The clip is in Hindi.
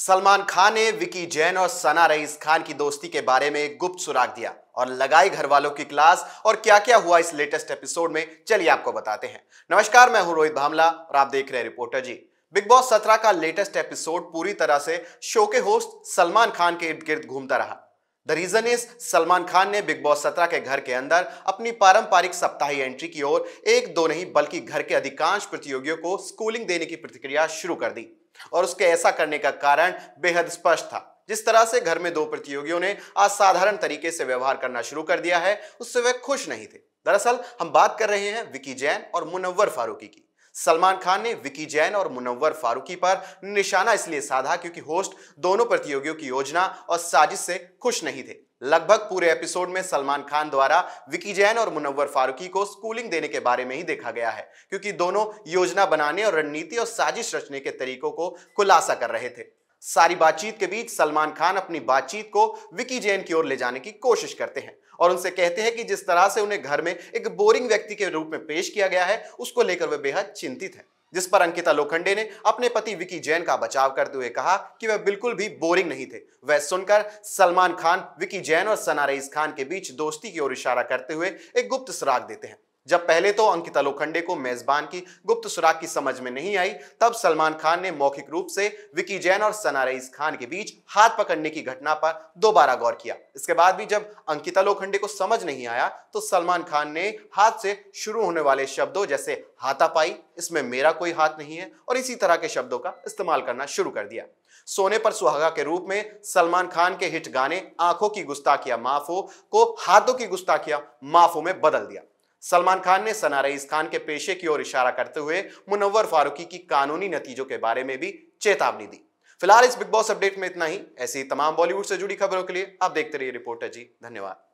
सलमान खान ने विकी जैन और सना रईस खान की दोस्ती के बारे में गुप्त सुराग दिया और लगाई घर वालों की क्लास और क्या क्या हुआ इस लेटेस्ट एपिसोड में चलिए आपको बताते हैं नमस्कार मैं हूं रोहित भामला और आप देख रहे हैं रिपोर्टर जी बिग बॉस सत्रह का लेटेस्ट एपिसोड पूरी तरह से शो के होस्ट सलमान खान के इर्द गिर्द घूमता रहा the reason is Salman Khan ने बिग बॉस सत्रह के घर के अंदर अपनी पारंपरिक सप्ताही एंट्री की ओर एक दो नहीं बल्कि घर के अधिकांश प्रतियोगियों को स्कूलिंग देने की प्रतिक्रिया शुरू कर दी और उसके ऐसा करने का कारण बेहद स्पष्ट था जिस तरह से घर में दो प्रतियोगियों ने असाधारण तरीके से व्यवहार करना शुरू कर दिया है उससे वे खुश नहीं थे दरअसल हम बात कर रहे हैं विकी जैन और मुनव्वर फारूकी की सलमान खान ने विकी जैन और मुनव्वर फारूकी पर निशाना इसलिए साधा क्योंकि होस्ट दोनों प्रतियोगियों की योजना और साजिश से खुश नहीं थे लगभग पूरे एपिसोड में सलमान खान द्वारा विकी जैन और मुनव्वर फारूकी को स्कूलिंग देने के बारे में ही देखा गया है क्योंकि दोनों योजना बनाने और रणनीति और साजिश रचने के तरीकों को खुलासा कर रहे थे सारी बातचीत के बीच सलमान खान अपनी बातचीत को विकी जैन की ओर ले जाने की कोशिश करते हैं और उनसे कहते हैं कि जिस तरह से उन्हें घर में एक बोरिंग व्यक्ति के रूप में पेश किया गया है उसको लेकर वे बेहद चिंतित हैं जिस पर अंकिता लोखंडे ने अपने पति विकी जैन का बचाव करते हुए कहा कि वह बिल्कुल भी बोरिंग नहीं थे वह सुनकर सलमान खान विकी जैन और सना रईस खान के बीच दोस्ती की ओर इशारा करते हुए एक गुप्त सुराग देते हैं जब पहले तो अंकिता लोखंडे को मेजबान की गुप्त सुराग की समझ में नहीं आई तब सलमान खान ने मौखिक रूप से विकी जैन और सना रईस खान के बीच हाथ पकड़ने की घटना पर दोबारा गौर किया इसके बाद भी जब अंकिता लोखंडे को समझ नहीं आया तो सलमान खान ने हाथ से शुरू होने वाले शब्दों जैसे हाथापाई इसमें मेरा कोई हाथ नहीं है और इसी तरह के शब्दों का इस्तेमाल करना शुरू कर दिया सोने पर सुहागा के रूप में सलमान खान के हिट गाने आंखों की गुस्ताखिया माफो को हाथों की गुस्ताखिया माफो में बदल दिया सलमान खान ने सना रईस खान के पेशे की ओर इशारा करते हुए मुनव्वर फारूकी की कानूनी नतीजों के बारे में भी चेतावनी दी फिलहाल इस बिग बॉस अपडेट में इतना ही ऐसी तमाम बॉलीवुड से जुड़ी खबरों के लिए आप देखते रहिए रिपोर्टर जी धन्यवाद